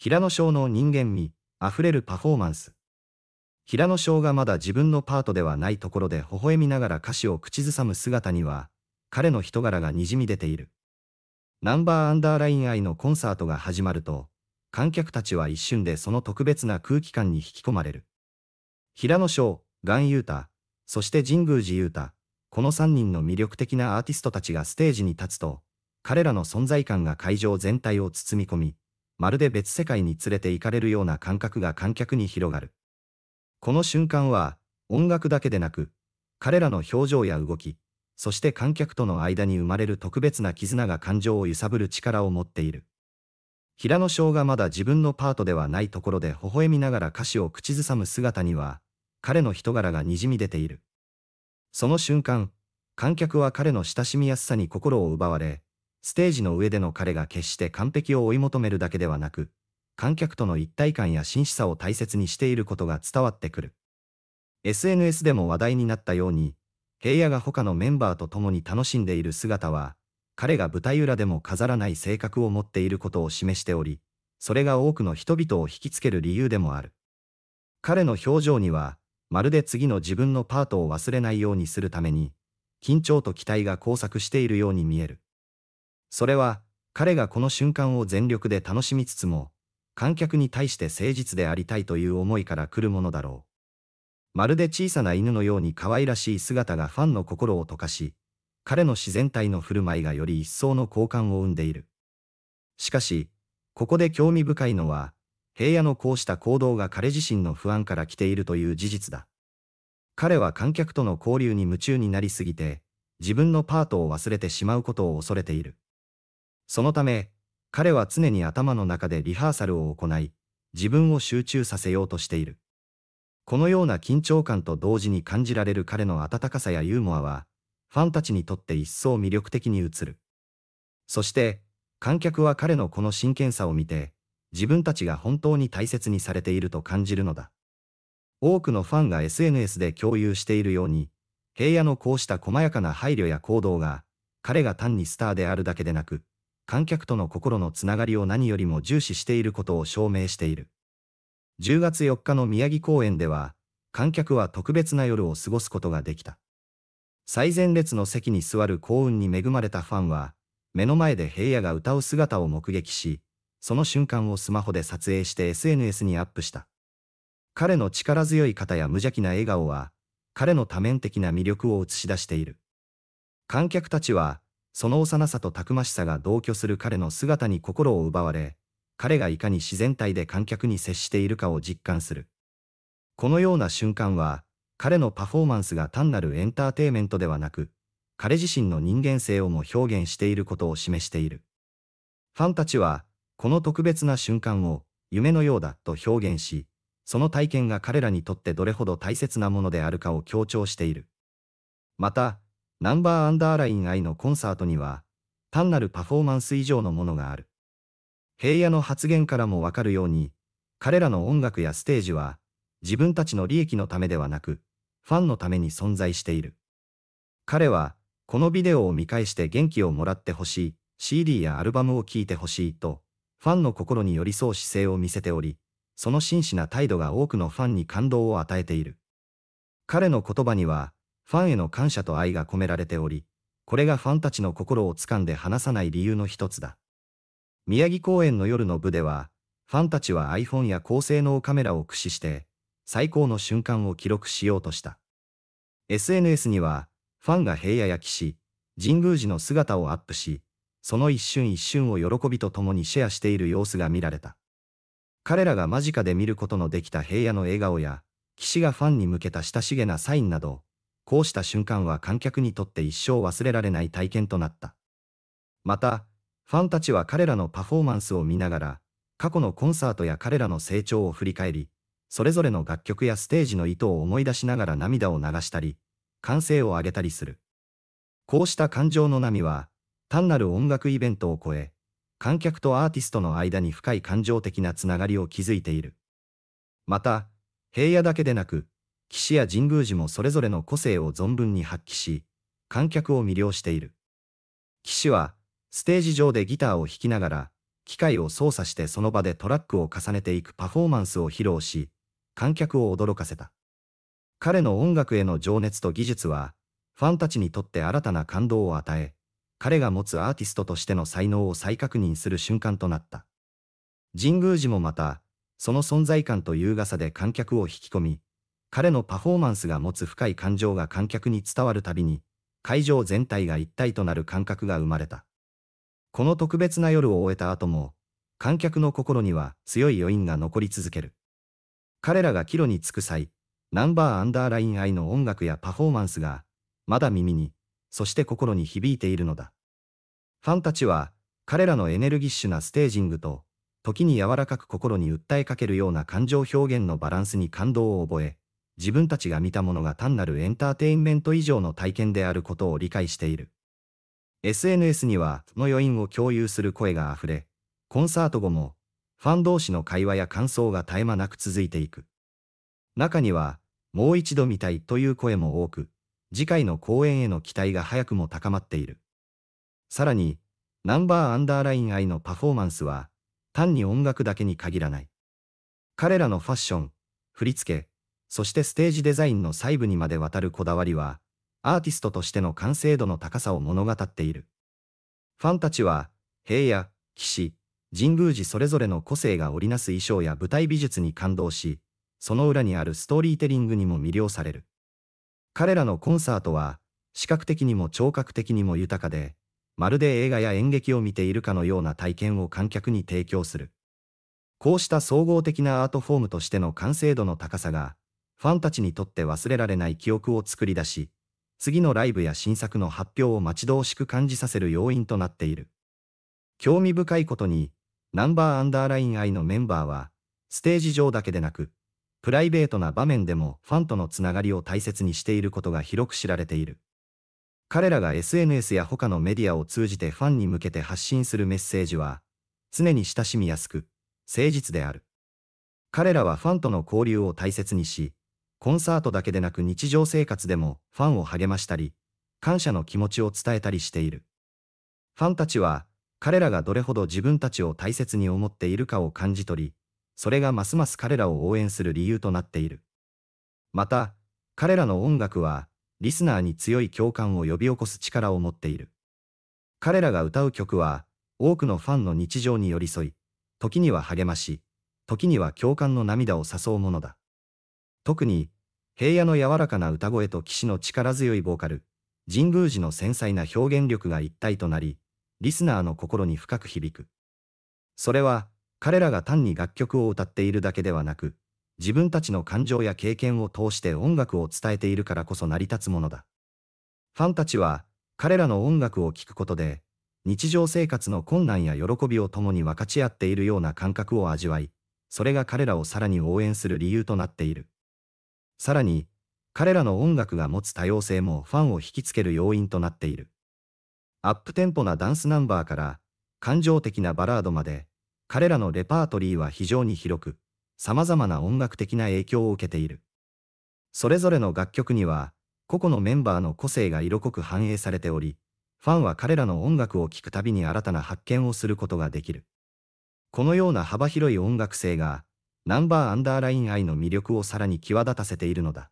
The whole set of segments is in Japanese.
平野翔の人間味、あふれるパフォーマンス。平野翔がまだ自分のパートではないところで微笑みながら歌詞を口ずさむ姿には、彼の人柄がにじみ出ている。ナンバーアンダーライン愛のコンサートが始まると、観客たちは一瞬でその特別な空気感に引き込まれる。平野翔、岩優太、そして神宮寺ー太、この3人の魅力的なアーティストたちがステージに立つと、彼らの存在感が会場全体を包み込み、まるで別世界に連れて行かれるような感覚が観客に広がる。この瞬間は、音楽だけでなく、彼らの表情や動き、そして観客との間に生まれる特別な絆が感情を揺さぶる力を持っている。平野翔がまだ自分のパートではないところで微笑みながら歌詞を口ずさむ姿には、彼の人柄がにじみ出ている。その瞬間、観客は彼の親しみやすさに心を奪われ、ステージの上での彼が決して完璧を追い求めるだけではなく、観客との一体感や真摯さを大切にしていることが伝わってくる。SNS でも話題になったように、平野が他のメンバーと共に楽しんでいる姿は、彼が舞台裏でも飾らない性格を持っていることを示しており、それが多くの人々を引きつける理由でもある。彼の表情には、まるで次の自分のパートを忘れないようにするために、緊張と期待が交錯しているように見える。それは、彼がこの瞬間を全力で楽しみつつも、観客に対して誠実でありたいという思いから来るものだろう。まるで小さな犬のように可愛らしい姿がファンの心を溶かし、彼の自然体の振る舞いがより一層の好感を生んでいる。しかし、ここで興味深いのは、平野のこうした行動が彼自身の不安から来ているという事実だ。彼は観客との交流に夢中になりすぎて、自分のパートを忘れてしまうことを恐れている。そのため、彼は常に頭の中でリハーサルを行い、自分を集中させようとしている。このような緊張感と同時に感じられる彼の温かさやユーモアは、ファンたちにとって一層魅力的に映る。そして、観客は彼のこの真剣さを見て、自分たちが本当に大切にされていると感じるのだ。多くのファンが SNS で共有しているように、平野のこうした細やかな配慮や行動が、彼が単にスターであるだけでなく、観客との心のつながりを何よりも重視していることを証明している。10月4日の宮城公演では、観客は特別な夜を過ごすことができた。最前列の席に座る幸運に恵まれたファンは、目の前で平野が歌う姿を目撃し、その瞬間をスマホで撮影して SNS にアップした。彼の力強い肩や無邪気な笑顔は、彼の多面的な魅力を映し出している。観客たちは、その幼さとたくましさが同居する彼の姿に心を奪われ、彼がいかに自然体で観客に接しているかを実感する。このような瞬間は、彼のパフォーマンスが単なるエンターテイメントではなく、彼自身の人間性をも表現していることを示している。ファンたちは、この特別な瞬間を、夢のようだと表現し、その体験が彼らにとってどれほど大切なものであるかを強調している。また、ナンバーアンダーライン愛のコンサートには、単なるパフォーマンス以上のものがある。平野の発言からもわかるように、彼らの音楽やステージは、自分たちの利益のためではなく、ファンのために存在している。彼は、このビデオを見返して元気をもらってほしい、CD やアルバムを聴いてほしいと、ファンの心に寄り添う姿勢を見せており、その真摯な態度が多くのファンに感動を与えている。彼の言葉には、ファンへの感謝と愛が込められており、これがファンたちの心を掴んで離さない理由の一つだ。宮城公演の夜の部では、ファンたちは iPhone や高性能カメラを駆使して、最高の瞬間を記録しようとした。SNS には、ファンが平野や騎士、神宮寺の姿をアップし、その一瞬一瞬を喜びと共にシェアしている様子が見られた。彼らが間近で見ることのできた平野の笑顔や、騎士がファンに向けた親しげなサインなど、こうした瞬間は観客にとって一生忘れられない体験となった。また、ファンたちは彼らのパフォーマンスを見ながら、過去のコンサートや彼らの成長を振り返り、それぞれの楽曲やステージの意図を思い出しながら涙を流したり、歓声を上げたりする。こうした感情の波は、単なる音楽イベントを超え、観客とアーティストの間に深い感情的なつながりを築いている。また、平野だけでなく、岸や神宮寺もそれぞれの個性を存分に発揮し、観客を魅了している。岸は、ステージ上でギターを弾きながら、機械を操作してその場でトラックを重ねていくパフォーマンスを披露し、観客を驚かせた。彼の音楽への情熱と技術は、ファンたちにとって新たな感動を与え、彼が持つアーティストとしての才能を再確認する瞬間となった。神宮寺もまた、その存在感と優雅さで観客を引き込み、彼のパフォーマンスが持つ深い感情が観客に伝わるたびに、会場全体が一体となる感覚が生まれた。この特別な夜を終えた後も、観客の心には強い余韻が残り続ける。彼らが帰路に着く際、ナンバーアンダーライン愛の音楽やパフォーマンスが、まだ耳に、そして心に響いているのだ。ファンたちは、彼らのエネルギッシュなステージングと、時に柔らかく心に訴えかけるような感情表現のバランスに感動を覚え、自分たちが見たものが単なるエンターテインメント以上の体験であることを理解している。SNS にはその余韻を共有する声があふれ、コンサート後もファン同士の会話や感想が絶え間なく続いていく。中には、もう一度見たいという声も多く、次回の公演への期待が早くも高まっている。さらに、ナンバーアンダーライン愛のパフォーマンスは、単に音楽だけに限らない。彼らのファッション、振り付け、そしてステージデザインの細部にまでわたるこだわりは、アーティストとしての完成度の高さを物語っている。ファンたちは、平野、騎士、神宮寺それぞれの個性が織りなす衣装や舞台美術に感動し、その裏にあるストーリーテリングにも魅了される。彼らのコンサートは、視覚的にも聴覚的にも豊かで、まるで映画や演劇を見ているかのような体験を観客に提供する。こうした総合的なアートフォームとしての完成度の高さが、ファンたちにとって忘れられない記憶を作り出し、次のライブや新作の発表を待ち遠しく感じさせる要因となっている。興味深いことに、ナンバーアンダーライン愛のメンバーは、ステージ上だけでなく、プライベートな場面でもファンとのつながりを大切にしていることが広く知られている。彼らが SNS や他のメディアを通じてファンに向けて発信するメッセージは、常に親しみやすく、誠実である。彼らはファンとの交流を大切にし、コンサートだけでなく日常生活でもファンを励ましたり、感謝の気持ちを伝えたりしている。ファンたちは、彼らがどれほど自分たちを大切に思っているかを感じ取り、それがますます彼らを応援する理由となっている。また、彼らの音楽は、リスナーに強い共感を呼び起こす力を持っている。彼らが歌う曲は、多くのファンの日常に寄り添い、時には励まし、時には共感の涙を誘うものだ。特に、平野の柔らかな歌声と騎士の力強いボーカル、神宮寺の繊細な表現力が一体となり、リスナーの心に深く響く。それは、彼らが単に楽曲を歌っているだけではなく、自分たちの感情や経験を通して音楽を伝えているからこそ成り立つものだ。ファンたちは、彼らの音楽を聴くことで、日常生活の困難や喜びを共に分かち合っているような感覚を味わい、それが彼らをさらに応援する理由となっている。さらに、彼らの音楽が持つ多様性もファンを引きつける要因となっている。アップテンポなダンスナンバーから、感情的なバラードまで、彼らのレパートリーは非常に広く、様々な音楽的な影響を受けている。それぞれの楽曲には、個々のメンバーの個性が色濃く反映されており、ファンは彼らの音楽を聴くたびに新たな発見をすることができる。このような幅広い音楽性が、ナンバーアンダーライン愛の魅力をさらに際立たせているのだ。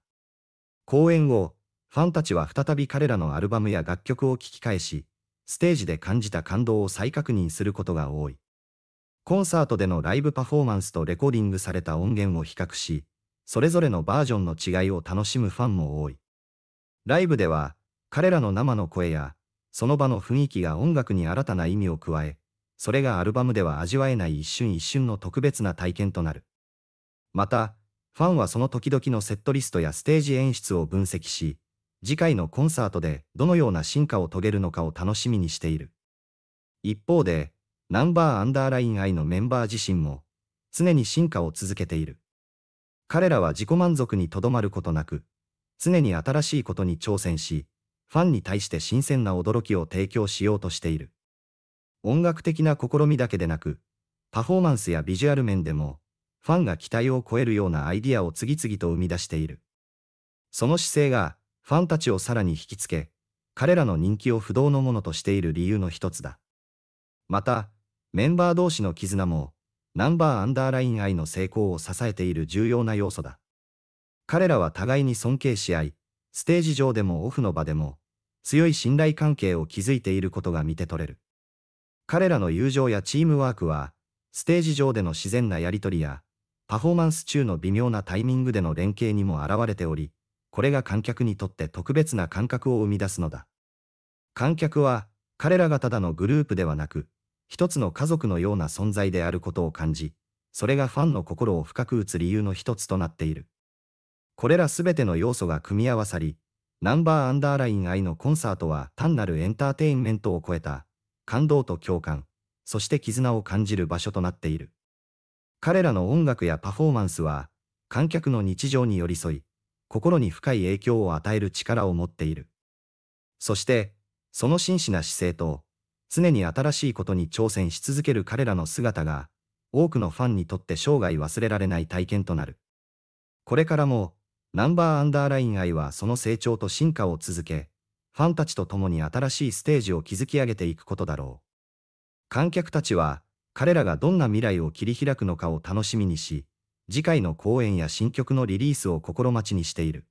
公演後、ファンたちは再び彼らのアルバムや楽曲を聴き返し、ステージで感じた感動を再確認することが多い。コンサートでのライブパフォーマンスとレコーディングされた音源を比較し、それぞれのバージョンの違いを楽しむファンも多い。ライブでは、彼らの生の声や、その場の雰囲気が音楽に新たな意味を加え、それがアルバムでは味わえない一瞬一瞬の特別な体験となる。また、ファンはその時々のセットリストやステージ演出を分析し、次回のコンサートでどのような進化を遂げるのかを楽しみにしている。一方で、ナンバーアンダーライン I のメンバー自身も、常に進化を続けている。彼らは自己満足にとどまることなく、常に新しいことに挑戦し、ファンに対して新鮮な驚きを提供しようとしている。音楽的な試みだけでなく、パフォーマンスやビジュアル面でも、ファンが期待を超えるようなアイディアを次々と生み出している。その姿勢が、ファンたちをさらに引きつけ、彼らの人気を不動のものとしている理由の一つだ。また、メンバー同士の絆も、ナンバーアンダーライン愛の成功を支えている重要な要素だ。彼らは互いに尊敬し合い、ステージ上でもオフの場でも、強い信頼関係を築いていることが見て取れる。彼らの友情やチームワークは、ステージ上での自然なやりとりや、パフォーマンス中の微妙なタイミングでの連携にも現れており、これが観客にとって特別な感覚を生み出すのだ。観客は、彼らがただのグループではなく、一つの家族のような存在であることを感じ、それがファンの心を深く打つ理由の一つとなっている。これらすべての要素が組み合わさり、ナンバーアンダーライン愛のコンサートは単なるエンターテインメントを超えた、感動と共感、そして絆を感じる場所となっている。彼らの音楽やパフォーマンスは、観客の日常に寄り添い、心に深い影響を与える力を持っている。そして、その真摯な姿勢と、常に新しいことに挑戦し続ける彼らの姿が、多くのファンにとって生涯忘れられない体験となる。これからも、ナンバーアンダーライン愛はその成長と進化を続け、ファンたちと共に新しいステージを築き上げていくことだろう。観客たちは、彼らがどんな未来を切り開くのかを楽しみにし、次回の公演や新曲のリリースを心待ちにしている。